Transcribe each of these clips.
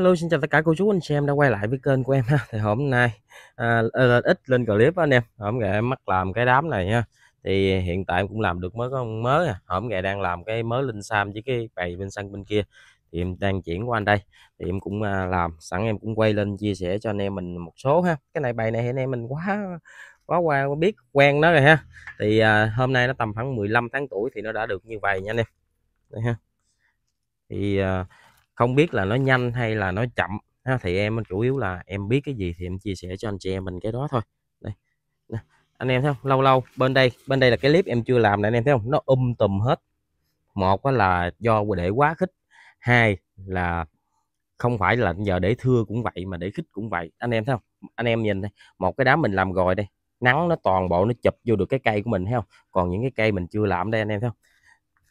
Hello xin chào tất cả cô chú anh chị em đã quay lại với kênh của em ha. Thì hôm nay à, ít lên clip anh em. Hôm ngày em mắc làm cái đám này ha. Thì hiện tại em cũng làm được mới có mới à. Hôm ngày đang làm cái mới linh sam với cái bầy bên sân bên kia. Thì em đang chuyển qua anh đây. Thì em cũng à, làm sẵn em cũng quay lên chia sẻ cho anh em mình một số ha. Cái này bầy này hiện em mình quá quá qua biết quen nó rồi ha. Thì à, hôm nay nó tầm khoảng 15 tháng tuổi thì nó đã được như vậy nha anh em. Đây ha. Thì à, không biết là nó nhanh hay là nó chậm ha, thì em chủ yếu là em biết cái gì thì em chia sẻ cho anh chị em mình cái đó thôi đây anh em thấy không lâu lâu bên đây bên đây là cái clip em chưa làm này anh em thấy không nó um tùm hết một là do để quá khích hai là không phải là giờ để thưa cũng vậy mà để khích cũng vậy anh em thấy không anh em nhìn đây một cái đám mình làm rồi đây nắng nó toàn bộ nó chụp vô được cái cây của mình thấy không còn những cái cây mình chưa làm đây anh em thấy không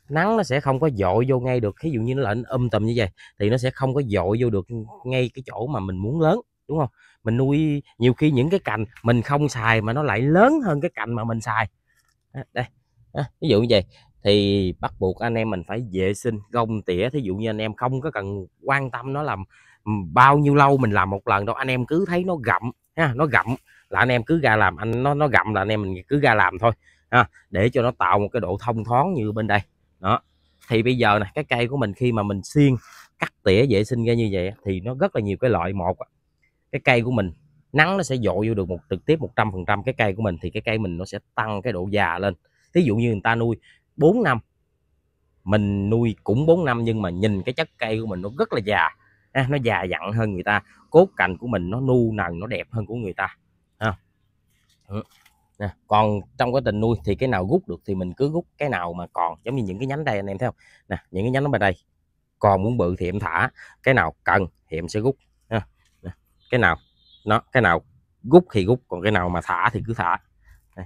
nắng nó sẽ không có dội vô ngay được ví dụ như nó lạnh âm tùm như vậy thì nó sẽ không có dội vô được ngay cái chỗ mà mình muốn lớn đúng không mình nuôi nhiều khi những cái cành mình không xài mà nó lại lớn hơn cái cành mà mình xài à, đây à, ví dụ như vậy thì bắt buộc anh em mình phải vệ sinh gông tỉa thí dụ như anh em không có cần quan tâm nó làm bao nhiêu lâu mình làm một lần đâu anh em cứ thấy nó gặm ha nó gặm là anh em cứ ra làm anh nó nó gặm là anh em mình cứ ra làm thôi ha để cho nó tạo một cái độ thông thoáng như bên đây đó thì bây giờ này cái cây của mình khi mà mình xiên cắt tỉa vệ sinh ra như vậy thì nó rất là nhiều cái loại một cái cây của mình nắng nó sẽ dội vô được một trực tiếp 100% cái cây của mình thì cái cây mình nó sẽ tăng cái độ già lên ví dụ như người ta nuôi 4 năm mình nuôi cũng 4 năm nhưng mà nhìn cái chất cây của mình nó rất là già à, nó già dặn hơn người ta cốt cành của mình nó nu nần nó đẹp hơn của người ta à nè còn trong quá trình nuôi thì cái nào rút được thì mình cứ rút cái nào mà còn giống như những cái nhánh đây anh em thấy không nè những cái nhánh nó bên đây còn muốn bự thì em thả cái nào cần thì em sẽ rút nè, cái nào nó cái nào rút thì rút còn cái nào mà thả thì cứ thả đây.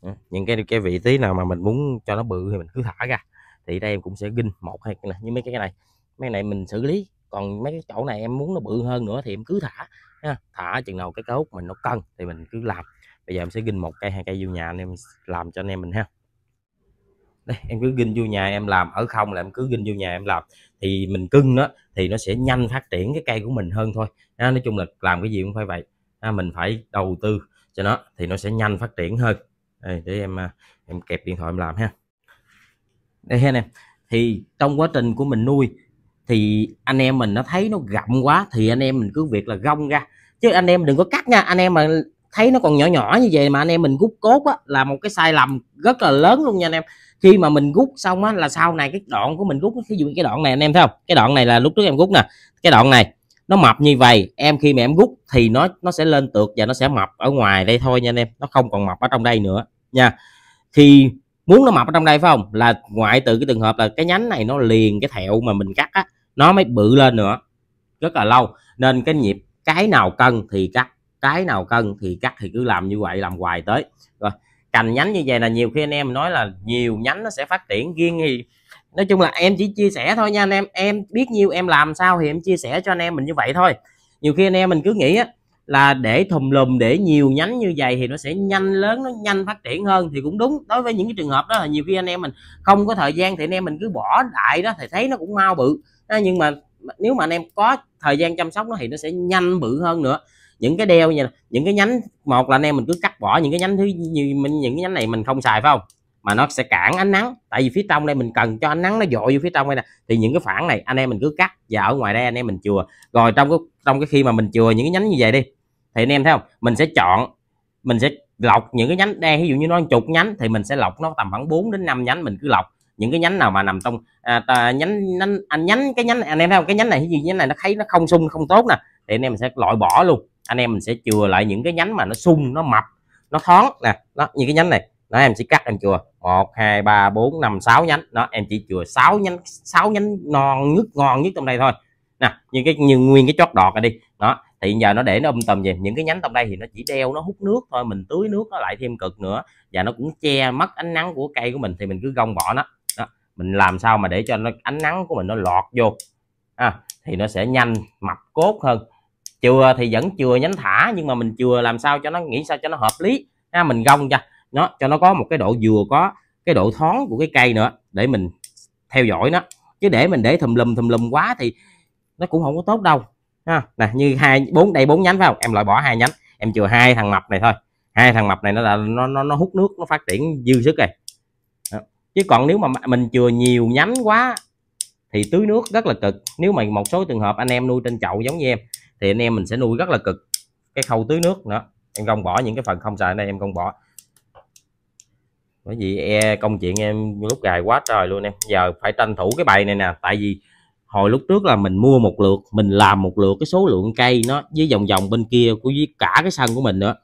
Ừ, những cái cái vị trí nào mà mình muốn cho nó bự thì mình cứ thả ra thì đây em cũng sẽ ginh một hay cái như mấy cái này mấy này mình xử lý còn mấy cái chỗ này em muốn nó bự hơn nữa thì em cứ thả ha. thả chừng nào cái cấu mình nó cần thì mình cứ làm bây giờ em sẽ ginh một cây hai cây vô nhà anh em làm cho anh em mình ha đây em cứ ginh vô nhà em làm ở không là em cứ ginh vô nhà em làm thì mình cưng đó thì nó sẽ nhanh phát triển cái cây của mình hơn thôi à, nói chung là làm cái gì cũng phải vậy à, mình phải đầu tư cho nó thì nó sẽ nhanh phát triển hơn đây, để em à, em kẹp điện thoại em làm ha đây anh em thì trong quá trình của mình nuôi thì anh em mình nó thấy nó gặm quá thì anh em mình cứ việc là gông ra chứ anh em đừng có cắt nha anh em mà thấy nó còn nhỏ nhỏ như vậy mà anh em mình rút cốt á, là một cái sai lầm rất là lớn luôn nha anh em khi mà mình rút xong á là sau này cái đoạn của mình rút ví dụ cái đoạn này anh em thấy không cái đoạn này là lúc trước em rút nè cái đoạn này nó mập như vậy em khi mà em rút thì nó nó sẽ lên tược và nó sẽ mập ở ngoài đây thôi nha anh em nó không còn mập ở trong đây nữa nha thì muốn nó mập ở trong đây phải không là ngoại từ cái trường hợp là cái nhánh này nó liền cái thẹo mà mình cắt á nó mới bự lên nữa rất là lâu nên cái nhịp cái nào cân thì cắt cái nào cần thì cắt thì cứ làm như vậy làm hoài tới rồi cành nhánh như vậy là nhiều khi anh em nói là nhiều nhánh nó sẽ phát triển riêng thì nói chung là em chỉ chia sẻ thôi nha anh em em biết nhiêu em làm sao thì em chia sẻ cho anh em mình như vậy thôi nhiều khi anh em mình cứ nghĩ á, là để thùm lùm để nhiều nhánh như vậy thì nó sẽ nhanh lớn nó nhanh phát triển hơn thì cũng đúng đối với những cái trường hợp đó là nhiều khi anh em mình không có thời gian thì anh em mình cứ bỏ đại đó thì thấy nó cũng mau bự nhưng mà nếu mà anh em có thời gian chăm sóc nó thì nó sẽ nhanh bự hơn nữa những cái đeo như những cái nhánh một là anh em mình cứ cắt bỏ những cái nhánh thứ như mình những cái nhánh này mình không xài phải không mà nó sẽ cản ánh nắng tại vì phía trong đây mình cần cho ánh nắng nó dội vô phía trong đây nè thì những cái phản này anh em mình cứ cắt và ở ngoài đây anh em mình chừa rồi trong cái trong cái khi mà mình chừa những cái nhánh như vậy đi thì anh em thấy không mình sẽ chọn mình sẽ lọc những cái nhánh đây ví dụ như nó chục nhánh thì mình sẽ lọc nó tầm khoảng 4 đến 5 nhánh mình cứ lọc những cái nhánh nào mà nằm trong à, tà, nhánh anh nhánh cái nhánh này, anh em thấy không cái nhánh này ví dụ nhánh này nó thấy nó không sung không tốt nè thì anh em mình sẽ loại bỏ luôn anh em mình sẽ chừa lại những cái nhánh mà nó sung nó mập nó thoáng nè nó như cái nhánh này nó em sẽ cắt em chừa một hai ba bốn năm sáu nhánh nó em chỉ chừa sáu nhánh sáu nhánh non nhất ngon nhất trong đây thôi nè như cái như nguyên cái chót đọt này đi đó thì giờ nó để nó âm um tầm về những cái nhánh trong đây thì nó chỉ đeo nó hút nước thôi mình tưới nước nó lại thêm cực nữa và nó cũng che mất ánh nắng của cây của mình thì mình cứ gông bỏ nó đó. mình làm sao mà để cho nó ánh nắng của mình nó lọt vô à, thì nó sẽ nhanh mập cốt hơn chừa thì vẫn chừa nhánh thả nhưng mà mình chừa làm sao cho nó nghĩ sao cho nó hợp lý ha, mình gông cho nó cho nó có một cái độ vừa có cái độ thoáng của cái cây nữa để mình theo dõi nó chứ để mình để thùm lum thùm lum quá thì nó cũng không có tốt đâu ha nè như hai bốn đây bốn nhánh phải không em loại bỏ hai nhánh em chừa hai thằng mập này thôi hai thằng mập này nó là nó nó, nó hút nước nó phát triển dư sức rồi chứ còn nếu mà mình chừa nhiều nhánh quá thì tưới nước rất là cực nếu mà một số trường hợp anh em nuôi trên chậu giống như em thì anh em mình sẽ nuôi rất là cực cái khâu tưới nước nữa em không bỏ những cái phần không xài này em không bỏ bởi vì e, công chuyện em lúc dài quá trời luôn em giờ phải tranh thủ cái bài này nè tại vì hồi lúc trước là mình mua một lượt mình làm một lượt cái số lượng cây nó với vòng vòng bên kia của với cả cái sân của mình nữa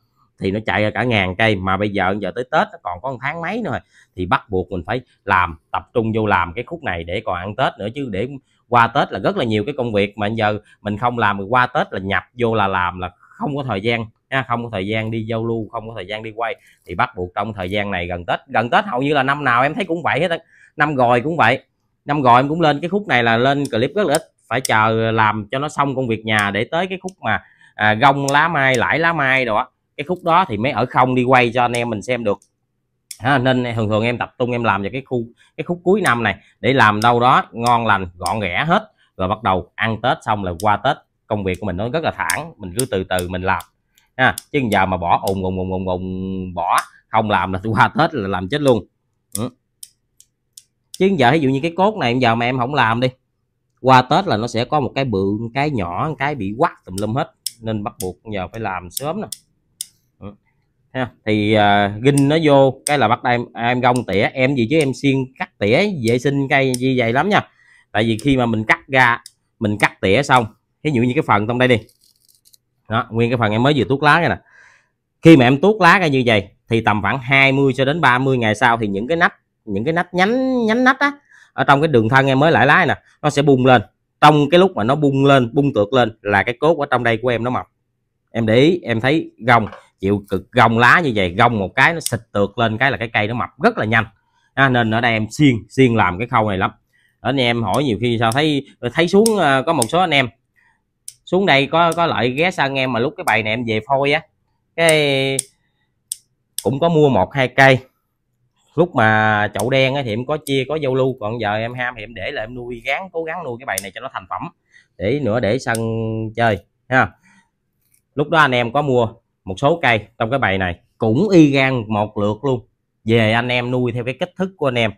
thì nó chạy ra cả ngàn cây mà bây giờ giờ tới tết nó còn có một tháng mấy nữa thì bắt buộc mình phải làm tập trung vô làm cái khúc này để còn ăn tết nữa chứ để qua tết là rất là nhiều cái công việc mà giờ mình không làm thì qua tết là nhập vô là làm là không có thời gian không có thời gian đi giao lưu không có thời gian đi quay thì bắt buộc trong thời gian này gần tết gần tết hầu như là năm nào em thấy cũng vậy hết năm rồi cũng vậy năm rồi em cũng lên cái khúc này là lên clip rất là ít phải chờ làm cho nó xong công việc nhà để tới cái khúc mà à, gông lá mai lãi lá mai đó cái khúc đó thì mới ở không đi quay cho anh em mình xem được ha, nên thường thường em tập trung em làm vào cái khu cái khúc cuối năm này để làm đâu đó ngon lành gọn ghẽ hết rồi bắt đầu ăn tết xong là qua tết công việc của mình nó rất là thẳng mình cứ từ từ mình làm ha. chứ giờ mà bỏ ùn ùn ùn ùn ùn bỏ không làm là qua tết là làm chết luôn ừ. chứ giờ ví dụ như cái cốt này giờ mà em không làm đi qua tết là nó sẽ có một cái bự một cái nhỏ một cái bị quắt tùm lum hết nên bắt buộc giờ phải làm sớm nè thì uh, ginh nó vô cái là bắt đầu em em gông tỉa em gì chứ em xiên cắt tỉa vệ sinh cây như vậy lắm nha tại vì khi mà mình cắt ra mình cắt tỉa xong ví dụ như cái phần trong đây đi đó nguyên cái phần em mới vừa tuốt lá ra nè khi mà em tuốt lá ra như vậy thì tầm khoảng 20 cho đến 30 ngày sau thì những cái nách những cái nách nhánh nhánh nách á ở trong cái đường thân em mới lại lái nè nó sẽ bung lên trong cái lúc mà nó bung lên bung tược lên là cái cốt ở trong đây của em nó mọc em để ý em thấy gồng chịu cực gông lá như vậy gông một cái nó xịt tược lên cái là cái cây nó mập rất là nhanh à, nên ở đây em xiên xiên làm cái khâu này lắm ở anh em hỏi nhiều khi sao thấy thấy xuống à, có một số anh em xuống đây có có lợi ghé sang em mà lúc cái bài này em về phôi á cái cũng có mua một hai cây lúc mà chậu đen thì em có chia có giao lưu còn giờ em ham thì em để là em nuôi gán cố gắng nuôi cái bài này cho nó thành phẩm để nữa để săn chơi ha lúc đó anh em có mua một số cây trong cái bài này cũng y gan một lượt luôn về anh em nuôi theo cái kích thước của anh em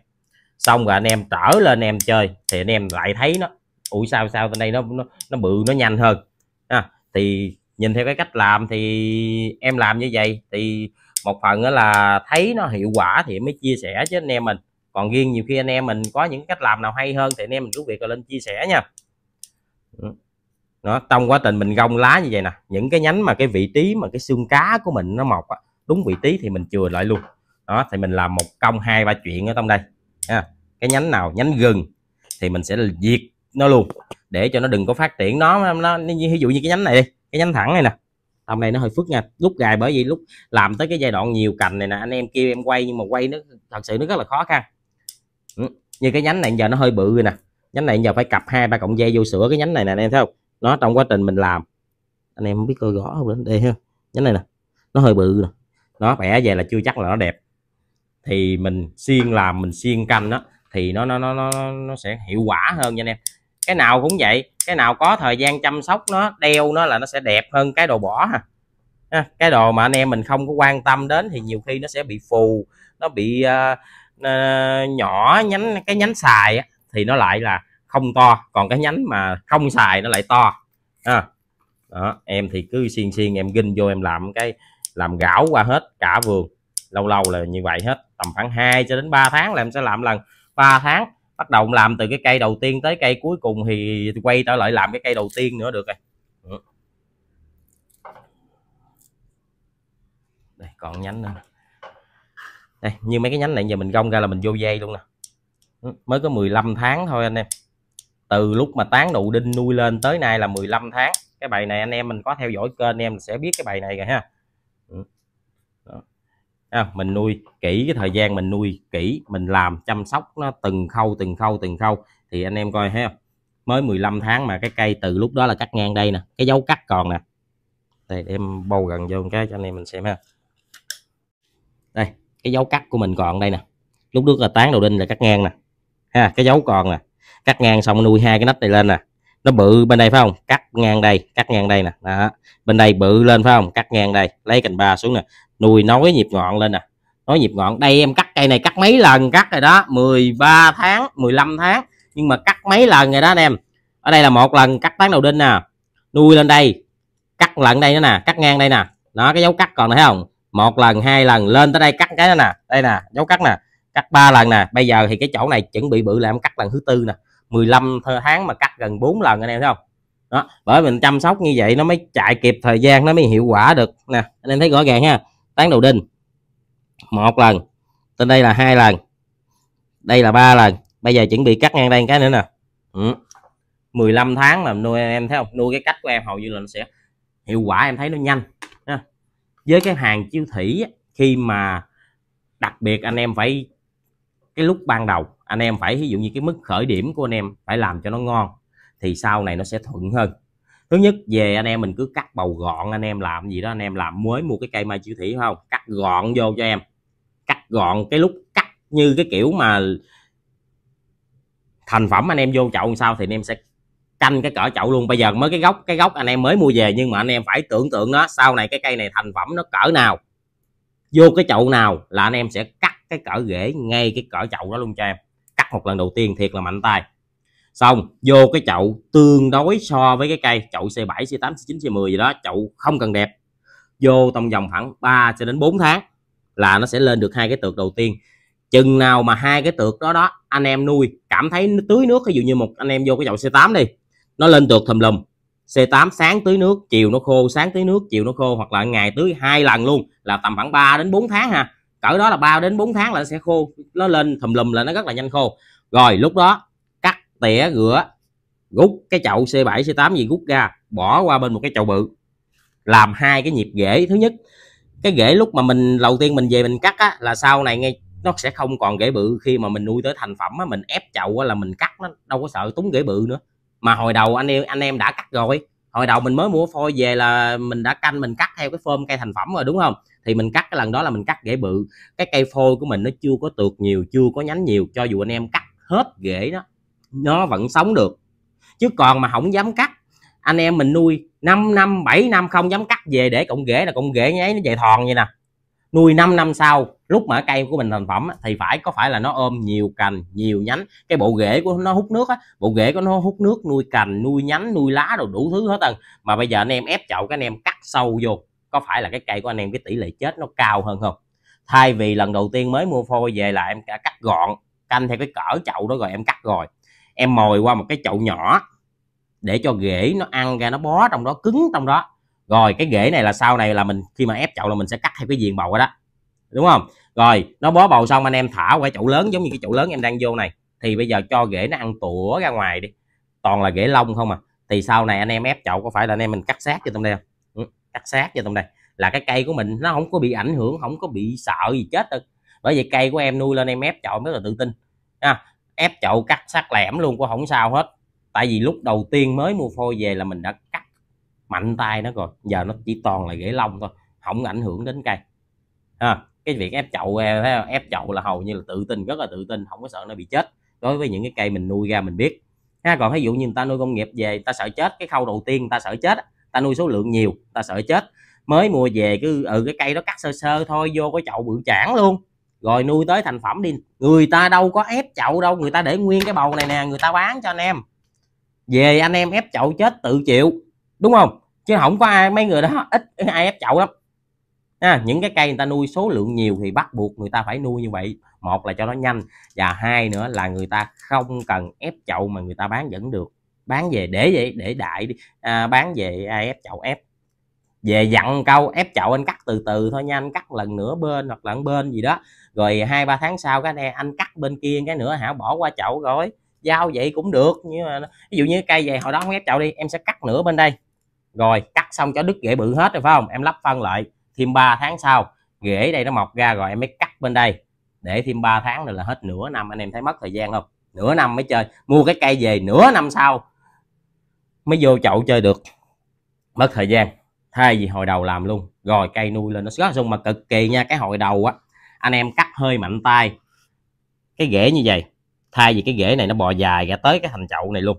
xong rồi anh em trở lên em chơi thì anh em lại thấy nó ủi sao sao bên đây nó nó, nó bự nó nhanh hơn à, thì nhìn theo cái cách làm thì em làm như vậy thì một phần là thấy nó hiệu quả thì mới chia sẻ với anh em mình còn riêng nhiều khi anh em mình có những cách làm nào hay hơn thì anh em mình cứ việc là lên chia sẻ nha ừ nó trong quá trình mình gông lá như vậy nè những cái nhánh mà cái vị trí mà cái xương cá của mình nó mọc á, đúng vị trí thì mình chừa lại luôn đó thì mình làm một công hai ba chuyện ở trong đây ha. cái nhánh nào nhánh gừng thì mình sẽ diệt nó luôn để cho nó đừng có phát triển nó nó như ví dụ như cái nhánh này đi cái nhánh thẳng này nè tầm này nó hơi phức nha lúc gài bởi vì lúc làm tới cái giai đoạn nhiều cành này nè anh em kêu em quay nhưng mà quay nó thật sự nó rất là khó khăn ừ, như cái nhánh này giờ nó hơi bự rồi nè nhánh này giờ phải cặp hai ba cọng dây vô sữa cái nhánh này nè anh em thấy không nó trong quá trình mình làm anh em không biết coi rõ không đây ha nhánh này nè nó hơi bự nè nó bẻ về là chưa chắc là nó đẹp thì mình xiên làm mình xiên canh đó thì nó nó nó nó nó sẽ hiệu quả hơn nha anh em cái nào cũng vậy cái nào có thời gian chăm sóc nó đeo nó là nó sẽ đẹp hơn cái đồ bỏ ha à, cái đồ mà anh em mình không có quan tâm đến thì nhiều khi nó sẽ bị phù nó bị uh, uh, nhỏ nhánh cái nhánh xài á, thì nó lại là không to còn cái nhánh mà không xài nó lại to à, đó em thì cứ xiên xiên em ginh vô em làm cái làm gạo qua hết cả vườn lâu lâu là như vậy hết tầm khoảng 2 cho đến 3 tháng là em sẽ làm lần 3 tháng bắt đầu làm từ cái cây đầu tiên tới cây cuối cùng thì quay trở lại làm cái cây đầu tiên nữa được rồi đây còn nhánh nữa đây như mấy cái nhánh này giờ mình gông ra là mình vô dây luôn nè mới có 15 tháng thôi anh em từ lúc mà tán nụ đinh nuôi lên tới nay là 15 tháng cái bài này anh em mình có theo dõi kênh em sẽ biết cái bài này rồi ha ừ. à, mình nuôi kỹ cái thời gian mình nuôi kỹ mình làm chăm sóc nó từng khâu từng khâu từng khâu thì anh em coi ha mới 15 tháng mà cái cây từ lúc đó là cắt ngang đây nè cái dấu cắt còn nè đây để em bầu gần vô cái cho anh em mình xem ha đây cái dấu cắt của mình còn đây nè lúc trước là tán đầu đinh là cắt ngang nè ha cái dấu còn nè cắt ngang xong nuôi hai cái nách này lên nè nó bự bên đây phải không cắt ngang đây cắt ngang đây nè đó. bên đây bự lên phải không cắt ngang đây lấy cành ba xuống nè nuôi nối nhịp ngọn lên nè nói nhịp ngọn đây em cắt cây này cắt mấy lần cắt rồi đó 13 tháng 15 tháng nhưng mà cắt mấy lần rồi đó anh em ở đây là một lần cắt tán đầu đinh nè nuôi lên đây cắt lần đây nữa nè cắt ngang đây nè nó cái dấu cắt còn thấy không một lần hai lần lên tới đây cắt cái đó nè đây nè dấu cắt nè cắt ba lần nè bây giờ thì cái chỗ này chuẩn bị bự làm cắt lần thứ tư nè 15 tháng mà cắt gần 4 lần anh em thấy không đó bởi mình chăm sóc như vậy nó mới chạy kịp thời gian nó mới hiệu quả được nè anh em thấy rõ ràng ha tán đầu đinh một lần trên đây là hai lần đây là ba lần bây giờ chuẩn bị cắt ngang đây cái nữa nè ừ. 15 tháng mà nuôi em thấy không nuôi cái cách của em hầu như là nó sẽ hiệu quả em thấy nó nhanh với cái hàng chiêu thủy khi mà đặc biệt anh em phải cái lúc ban đầu anh em phải ví dụ như cái mức khởi điểm của anh em phải làm cho nó ngon thì sau này nó sẽ thuận hơn thứ nhất về anh em mình cứ cắt bầu gọn anh em làm gì đó anh em làm mới mua cái cây mai chiêu thủy không cắt gọn vô cho em cắt gọn cái lúc cắt như cái kiểu mà thành phẩm anh em vô chậu sao thì anh em sẽ canh cái cỡ chậu luôn bây giờ mới cái gốc cái gốc anh em mới mua về nhưng mà anh em phải tưởng tượng nó sau này cái cây này thành phẩm nó cỡ nào vô cái chậu nào là anh em sẽ cắt cái cỡ rễ ngay cái cỡ chậu đó luôn cho em cắt một lần đầu tiên thiệt là mạnh tay xong vô cái chậu tương đối so với cái cây chậu C7 C8 C9 C10 gì đó chậu không cần đẹp vô trong vòng khoảng 3 cho đến 4 tháng là nó sẽ lên được hai cái tược đầu tiên chừng nào mà hai cái tược đó đó anh em nuôi cảm thấy nó tưới nước ví dụ như một anh em vô cái chậu C8 đi nó lên tược thùm lum C8 sáng tưới nước chiều nó khô sáng tưới nước chiều nó khô hoặc là ngày tưới hai lần luôn là tầm khoảng 3 đến 4 tháng ha cỡ đó là 3 đến 4 tháng là nó sẽ khô nó lên thùm lùm là nó rất là nhanh khô rồi lúc đó cắt tỉa rửa rút cái chậu C7 C8 gì rút ra bỏ qua bên một cái chậu bự làm hai cái nhịp rễ thứ nhất cái rễ lúc mà mình đầu tiên mình về mình cắt á, là sau này ngay nó sẽ không còn rễ bự khi mà mình nuôi tới thành phẩm á, mình ép chậu á, là mình cắt nó đâu có sợ túng rễ bự nữa mà hồi đầu anh em anh em đã cắt rồi hồi đầu mình mới mua phôi về là mình đã canh mình cắt theo cái phơm cây thành phẩm rồi đúng không thì mình cắt cái lần đó là mình cắt rễ bự cái cây phôi của mình nó chưa có tược nhiều chưa có nhánh nhiều cho dù anh em cắt hết rễ đó nó vẫn sống được chứ còn mà không dám cắt anh em mình nuôi 5 năm 7 năm không dám cắt về để cộng rễ là cộng rễ nháy nó về thòn vậy nè nuôi 5 năm sau lúc mà cây của mình thành phẩm thì phải có phải là nó ôm nhiều cành nhiều nhánh cái bộ rễ của nó hút nước á bộ rễ của nó hút nước nuôi cành nuôi nhánh nuôi lá rồi đủ thứ hết tần à. mà bây giờ anh em ép chậu các anh em cắt sâu vô có phải là cái cây của anh em cái tỷ lệ chết nó cao hơn không thay vì lần đầu tiên mới mua phôi về là em cắt gọn canh theo cái cỡ chậu đó rồi em cắt rồi em mồi qua một cái chậu nhỏ để cho rễ nó ăn ra nó bó trong đó cứng trong đó rồi cái rễ này là sau này là mình khi mà ép chậu là mình sẽ cắt theo cái viền bầu đó đúng không rồi nó bó bầu xong anh em thả qua chậu lớn giống như cái chậu lớn em đang vô này thì bây giờ cho rễ nó ăn tủa ra ngoài đi toàn là rễ lông không à thì sau này anh em ép chậu có phải là anh em mình cắt sát cho trong đây không cắt sát vào trong đây là cái cây của mình nó không có bị ảnh hưởng không có bị sợ gì chết được bởi vì cây của em nuôi lên em ép chậu rất là tự tin ha ép chậu cắt sát lẻm luôn cũng không sao hết tại vì lúc đầu tiên mới mua phôi về là mình đã cắt mạnh tay nó rồi giờ nó chỉ toàn là rễ lông thôi không ảnh hưởng đến cây ha cái việc ép chậu ép chậu là hầu như là tự tin rất là tự tin không có sợ nó bị chết đối với những cái cây mình nuôi ra mình biết ha còn ví dụ như người ta nuôi công nghiệp về người ta sợ chết cái khâu đầu tiên người ta sợ chết ta nuôi số lượng nhiều ta sợ chết mới mua về cứ ừ cái cây đó cắt sơ sơ thôi vô cái chậu bự chản luôn rồi nuôi tới thành phẩm đi người ta đâu có ép chậu đâu người ta để nguyên cái bầu này nè người ta bán cho anh em về anh em ép chậu chết tự chịu đúng không chứ không có ai mấy người đó ít ai ép chậu lắm à, những cái cây người ta nuôi số lượng nhiều thì bắt buộc người ta phải nuôi như vậy một là cho nó nhanh và hai nữa là người ta không cần ép chậu mà người ta bán vẫn được bán về để vậy để đại đi à, bán về ai à, ép chậu ép về dặn câu ép chậu anh cắt từ từ thôi nha anh cắt lần nữa bên hoặc là bên gì đó rồi hai ba tháng sau cái này anh cắt bên kia cái nữa hả bỏ qua chậu rồi giao vậy cũng được nhưng ví dụ như cây về hồi đó không ép chậu đi em sẽ cắt nửa bên đây rồi cắt xong cho đứt rễ bự hết rồi phải không em lắp phân lại thêm 3 tháng sau rễ đây nó mọc ra rồi em mới cắt bên đây để thêm 3 tháng rồi là hết nửa năm anh em thấy mất thời gian không nửa năm mới chơi mua cái cây về nửa năm sau mới vô chậu chơi được mất thời gian thay vì hồi đầu làm luôn rồi cây nuôi lên nó rất sung mà cực kỳ nha cái hồi đầu á anh em cắt hơi mạnh tay cái rễ như vậy thay vì cái rễ này nó bò dài ra tới cái thành chậu này luôn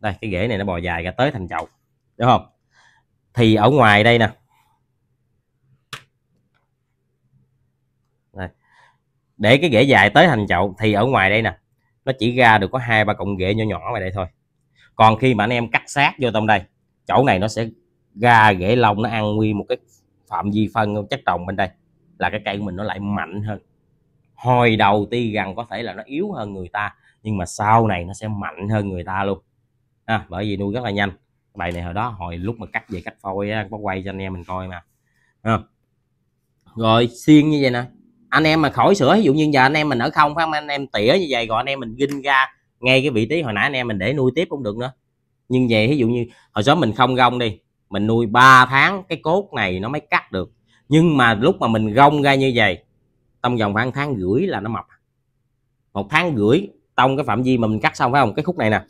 đây cái rễ này nó bò dài ra tới thành chậu đúng không thì ở ngoài đây nè để cái rễ dài tới thành chậu thì ở ngoài đây nè nó chỉ ra được có hai ba cọng rễ nhỏ nhỏ ngoài đây thôi còn khi mà anh em cắt sát vô trong đây chỗ này nó sẽ ra rễ lông nó ăn nguyên một cái phạm vi phân chất trồng bên đây là cái cây của mình nó lại mạnh hơn hồi đầu tuy rằng có thể là nó yếu hơn người ta nhưng mà sau này nó sẽ mạnh hơn người ta luôn à, bởi vì nuôi rất là nhanh bài này hồi đó hồi lúc mà cắt về cắt phôi á có quay cho anh em mình coi mà à. rồi xiên như vậy nè anh em mà khỏi sửa ví dụ như giờ anh em mình ở không phải không anh em tỉa như vậy rồi anh em mình ginh ra ngay cái vị trí hồi nãy anh em mình để nuôi tiếp cũng được nữa nhưng về ví dụ như hồi sớm mình không gông đi mình nuôi 3 tháng cái cốt này nó mới cắt được nhưng mà lúc mà mình gông ra như vậy trong vòng khoảng tháng rưỡi là nó mọc một tháng rưỡi trong cái phạm vi mà mình cắt xong phải không cái khúc này nè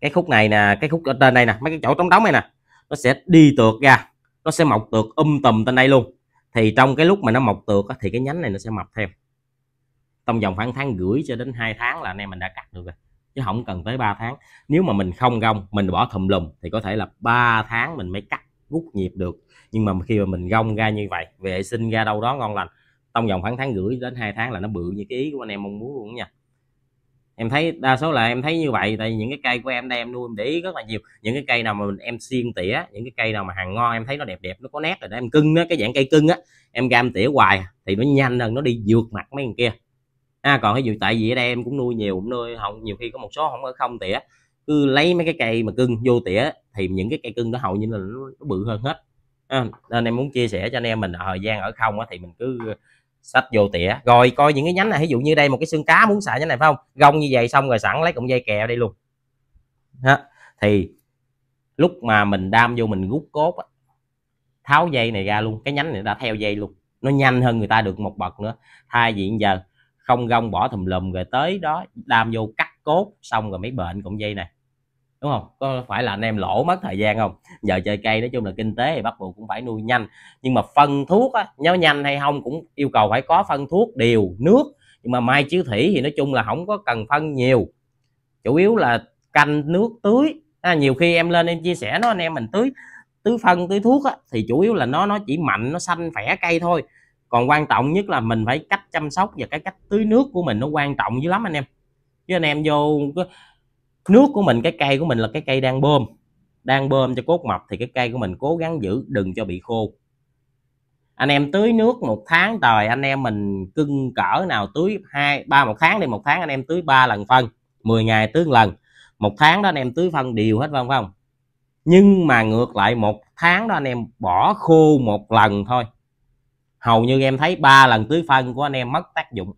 cái khúc này nè cái khúc ở trên đây nè mấy cái chỗ trống đóng này nè nó sẽ đi tượt ra nó sẽ mọc tượt um tùm trên đây luôn thì trong cái lúc mà nó mọc tượt thì cái nhánh này nó sẽ mọc theo trong vòng khoảng tháng gửi cho đến 2 tháng là anh em mình đã cắt được rồi chứ không cần tới 3 tháng nếu mà mình không gông mình bỏ thùm lùm thì có thể là 3 tháng mình mới cắt rút nhịp được nhưng mà khi mà mình gông ra như vậy vệ sinh ra đâu đó ngon lành trong vòng khoảng tháng gửi đến 2 tháng là nó bự như cái ý của anh em mong muốn luôn nha em thấy đa số là em thấy như vậy tại vì những cái cây của em đây em nuôi em để ý rất là nhiều những cái cây nào mà em xiên tỉa những cái cây nào mà hàng ngon em thấy nó đẹp đẹp nó có nét rồi đó em cưng á cái dạng cây cưng á em ra em tỉa hoài thì nó nhanh hơn nó đi vượt mặt mấy thằng kia à, còn cái dụ tại vì ở đây em cũng nuôi nhiều cũng nuôi hồng nhiều khi có một số không ở không tỉa cứ lấy mấy cái cây mà cưng vô tỉa thì những cái cây cưng đó hầu như là nó, bự hơn hết à, nên em muốn chia sẻ cho anh em mình ở thời gian ở không á, thì mình cứ sách vô tỉa rồi coi những cái nhánh này ví dụ như đây một cái xương cá muốn xài nhánh này phải không gông như vậy xong rồi sẵn lấy cọng dây kẹo đây luôn ha thì lúc mà mình đam vô mình rút cốt á, tháo dây này ra luôn cái nhánh này đã theo dây luôn nó nhanh hơn người ta được một bậc nữa thay vì giờ không gông bỏ thùm lùm rồi tới đó đam vô cắt cốt xong rồi mấy bệnh cũng dây này đúng không có phải là anh em lỗ mất thời gian không giờ chơi cây nói chung là kinh tế thì bắt buộc cũng phải nuôi nhanh nhưng mà phân thuốc á nhớ nhanh hay không cũng yêu cầu phải có phân thuốc điều nước nhưng mà mai chiếu thủy thì nói chung là không có cần phân nhiều chủ yếu là canh nước tưới à, nhiều khi em lên em chia sẻ nó anh em mình tưới tưới phân tưới thuốc á, thì chủ yếu là nó nó chỉ mạnh nó xanh khỏe cây thôi còn quan trọng nhất là mình phải cách chăm sóc và cái cách tưới nước của mình nó quan trọng dữ lắm anh em chứ anh em vô nước của mình cái cây của mình là cái cây đang bơm đang bơm cho cốt mập thì cái cây của mình cố gắng giữ đừng cho bị khô anh em tưới nước một tháng trời anh em mình cưng cỡ nào tưới hai ba một tháng đi một tháng anh em tưới ba lần phân 10 ngày tưới một lần một tháng đó anh em tưới phân đều hết vâng phải không nhưng mà ngược lại một tháng đó anh em bỏ khô một lần thôi hầu như em thấy ba lần tưới phân của anh em mất tác dụng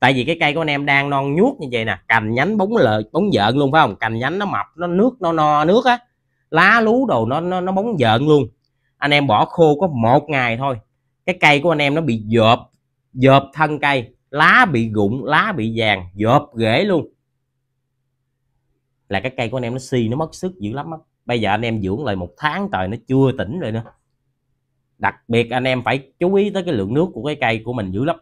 tại vì cái cây của anh em đang non nhuốt như vậy nè cành nhánh bóng lợ bóng dợn luôn phải không cành nhánh nó mập nó nước nó no nước á lá lú đồ nó nó, nó bóng dợn luôn anh em bỏ khô có một ngày thôi cái cây của anh em nó bị dợp dợp thân cây lá bị rụng lá bị vàng dợp rễ luôn là cái cây của anh em nó si nó mất sức dữ lắm á bây giờ anh em dưỡng lại một tháng trời nó chưa tỉnh rồi nữa đặc biệt anh em phải chú ý tới cái lượng nước của cái cây của mình dữ lắm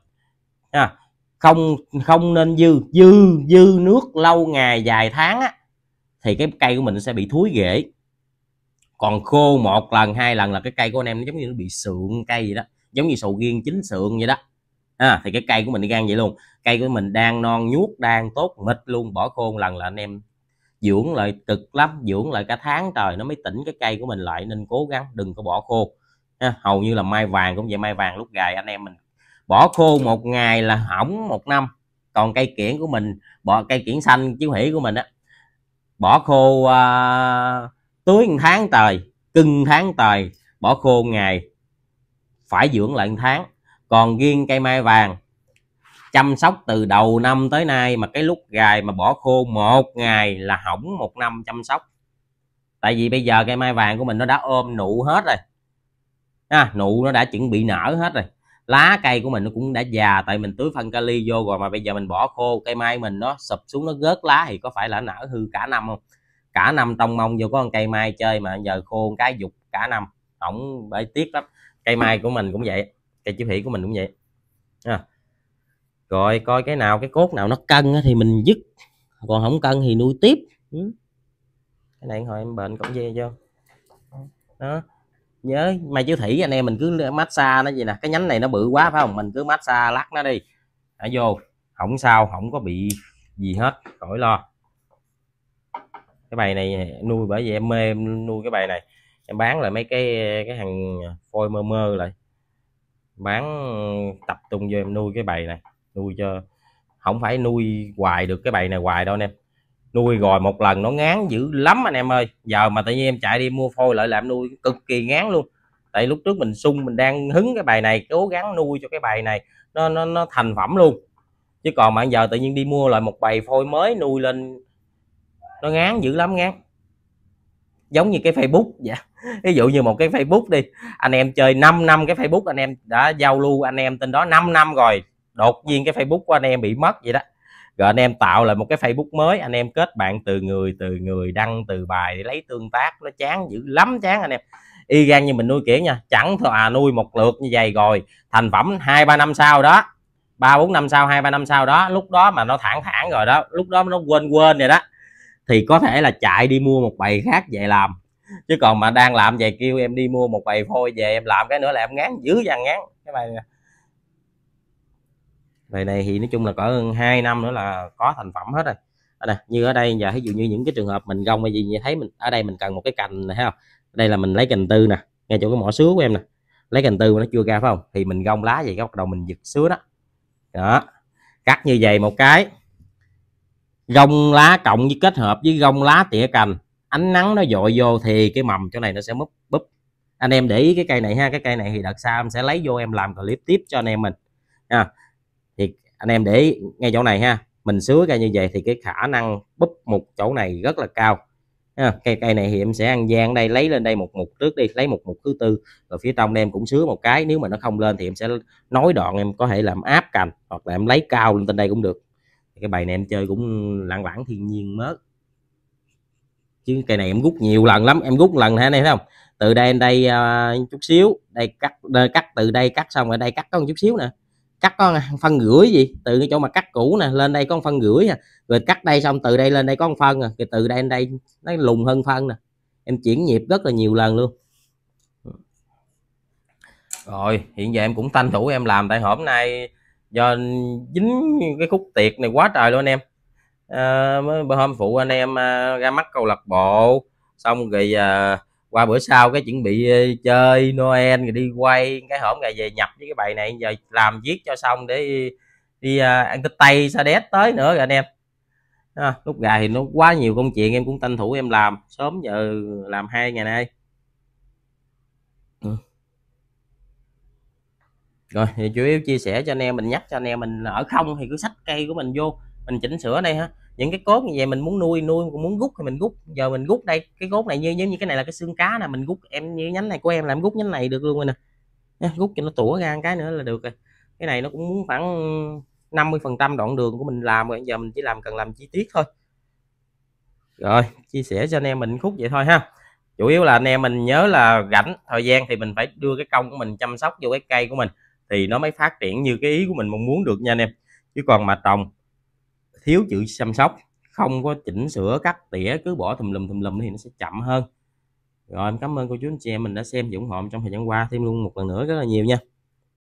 nha không không nên dư dư dư nước lâu ngày dài tháng á thì cái cây của mình sẽ bị thúi rễ còn khô một lần hai lần là cái cây của anh em nó giống như nó bị sượng cây vậy đó giống như sầu riêng chín sượng vậy đó à, thì cái cây của mình đi gan vậy luôn cây của mình đang non nhuốc đang tốt mịt luôn bỏ khô một lần là anh em dưỡng lại cực lắm dưỡng lại cả tháng trời nó mới tỉnh cái cây của mình lại nên cố gắng đừng có bỏ khô hầu như là mai vàng cũng vậy mai vàng lúc gài anh em mình bỏ khô một ngày là hỏng một năm còn cây kiển của mình bỏ cây kiển xanh chiếu hỉ của mình á bỏ khô uh, tưới tháng trời cưng tháng trời bỏ khô ngày phải dưỡng lại tháng còn riêng cây mai vàng chăm sóc từ đầu năm tới nay mà cái lúc gài mà bỏ khô một ngày là hỏng một năm chăm sóc tại vì bây giờ cây mai vàng của mình nó đã ôm nụ hết rồi à, nụ nó đã chuẩn bị nở hết rồi lá cây của mình nó cũng đã già tại mình tưới phân kali vô rồi mà bây giờ mình bỏ khô cây mai mình nó sụp xuống nó rớt lá thì có phải là nở hư cả năm không cả năm tông mông vô có con cây mai chơi mà giờ khô cái dục cả năm ổng bởi tiếc lắm cây mai của mình cũng vậy cây chỉ thị của mình cũng vậy à. rồi coi cái nào cái cốt nào nó cân thì mình dứt còn không cân thì nuôi tiếp ừ. cái này hồi em bệnh cũng dê chưa đó nhớ mai chiếu thủy anh em mình cứ massage nó gì nè cái nhánh này nó bự quá phải không mình cứ massage lắc nó đi đã vô không sao không có bị gì hết khỏi lo cái bài này nuôi bởi vì em mê em nuôi cái bài này em bán lại mấy cái cái hàng phôi mơ mơ lại bán tập trung vô em nuôi cái bài này nuôi cho không phải nuôi hoài được cái bài này hoài đâu anh em nuôi rồi một lần nó ngán dữ lắm anh em ơi giờ mà tự nhiên em chạy đi mua phôi lại làm nuôi cực kỳ ngán luôn tại lúc trước mình sung mình đang hứng cái bài này cố gắng nuôi cho cái bài này nó nó, nó thành phẩm luôn chứ còn mà giờ tự nhiên đi mua lại một bài phôi mới nuôi lên nó ngán dữ lắm ngán giống như cái facebook vậy ví dụ như một cái facebook đi anh em chơi 5 năm cái facebook anh em đã giao lưu anh em tên đó 5 năm rồi đột nhiên cái facebook của anh em bị mất vậy đó rồi anh em tạo lại một cái facebook mới anh em kết bạn từ người từ người đăng từ bài để lấy tương tác nó chán dữ lắm chán anh em y gan như mình nuôi kiển nha chẳng thôi à nuôi một lượt như vậy rồi thành phẩm hai ba năm sau đó ba bốn năm sau hai ba năm sau đó lúc đó mà nó thẳng thẳng rồi đó lúc đó nó quên quên rồi đó thì có thể là chạy đi mua một bài khác về làm chứ còn mà đang làm về kêu em đi mua một bài phôi về em làm cái nữa là em ngán dữ dằn ngán cái bài này về này thì nói chung là cỡ hai năm nữa là có thành phẩm hết rồi đây nè, như ở đây giờ ví dụ như những cái trường hợp mình gông hay gì như thấy mình ở đây mình cần một cái cành này thấy không đây là mình lấy cành tư nè ngay chỗ cái mỏ sứa của em nè lấy cành tư mà nó chưa ra phải không thì mình gông lá vậy bắt đầu mình giật sứa đó đó cắt như vậy một cái gông lá cộng với kết hợp với gông lá tỉa cành ánh nắng nó dội vô thì cái mầm chỗ này nó sẽ múp búp anh em để ý cái cây này ha cái cây này thì đợt sau em sẽ lấy vô em làm clip tiếp cho anh em mình à, anh em để ý, ngay chỗ này ha mình sứa ra như vậy thì cái khả năng búp một chỗ này rất là cao cây cây này thì em sẽ ăn gian đây lấy lên đây một mục trước đi lấy một mục thứ tư rồi phía trong em cũng sứa một cái nếu mà nó không lên thì em sẽ nói đoạn em có thể làm áp cành hoặc là em lấy cao lên trên đây cũng được cái bài này em chơi cũng lặng lãng thiên nhiên mớt chứ cây này em rút nhiều lần lắm em rút lần hả này thấy không từ đây đến đây uh, chút xíu đây cắt đây, cắt từ đây cắt xong ở đây cắt có một chút xíu nè cắt có phân gửi gì từ cái chỗ mà cắt cũ nè lên đây có phân gửi nè rồi cắt đây xong từ đây lên đây có phân nè à, rồi từ đây lên đây nó lùn hơn phân nè em chuyển nhịp rất là nhiều lần luôn rồi hiện giờ em cũng tranh thủ em làm tại hôm nay do dính cái khúc tiệc này quá trời luôn anh em à, mới hôm phụ anh em à, ra mắt câu lạc bộ xong rồi à, qua bữa sau cái chuẩn bị ờ, chơi noel rồi đi quay cái hổm ngày về nhập với cái bài này giờ làm viết cho xong để đi ờ, ăn tết tây sa đét tới nữa rồi anh em à, lúc gà thì nó quá nhiều công chuyện em cũng tranh thủ em làm sớm giờ làm hai ngày nay ừ. rồi thì chủ yếu chia sẻ cho anh em mình nhắc cho anh em mình ở không thì cứ sách cây của mình vô mình chỉnh sửa đây ha những cái cốt như vậy mình muốn nuôi nuôi cũng muốn rút thì mình rút giờ mình rút đây cái cốt này như giống như cái này là cái xương cá nè mình rút em như nhánh này của em làm rút nhánh này được luôn rồi nè rút cho nó tủa ra cái nữa là được rồi cái này nó cũng muốn khoảng 50 phần trăm đoạn đường của mình làm rồi giờ mình chỉ làm cần làm chi tiết thôi rồi chia sẻ cho anh em mình khúc vậy thôi ha chủ yếu là anh em mình nhớ là rảnh thời gian thì mình phải đưa cái công của mình chăm sóc vô cái cây của mình thì nó mới phát triển như cái ý của mình mong muốn được nha anh em chứ còn mà trồng thiếu chữ chăm sóc không có chỉnh sửa cắt tỉa cứ bỏ tùm lum tùm lum thì nó sẽ chậm hơn rồi em cảm ơn cô chú anh chị em mình đã xem và ủng hộ trong thời gian qua thêm luôn một lần nữa rất là nhiều nha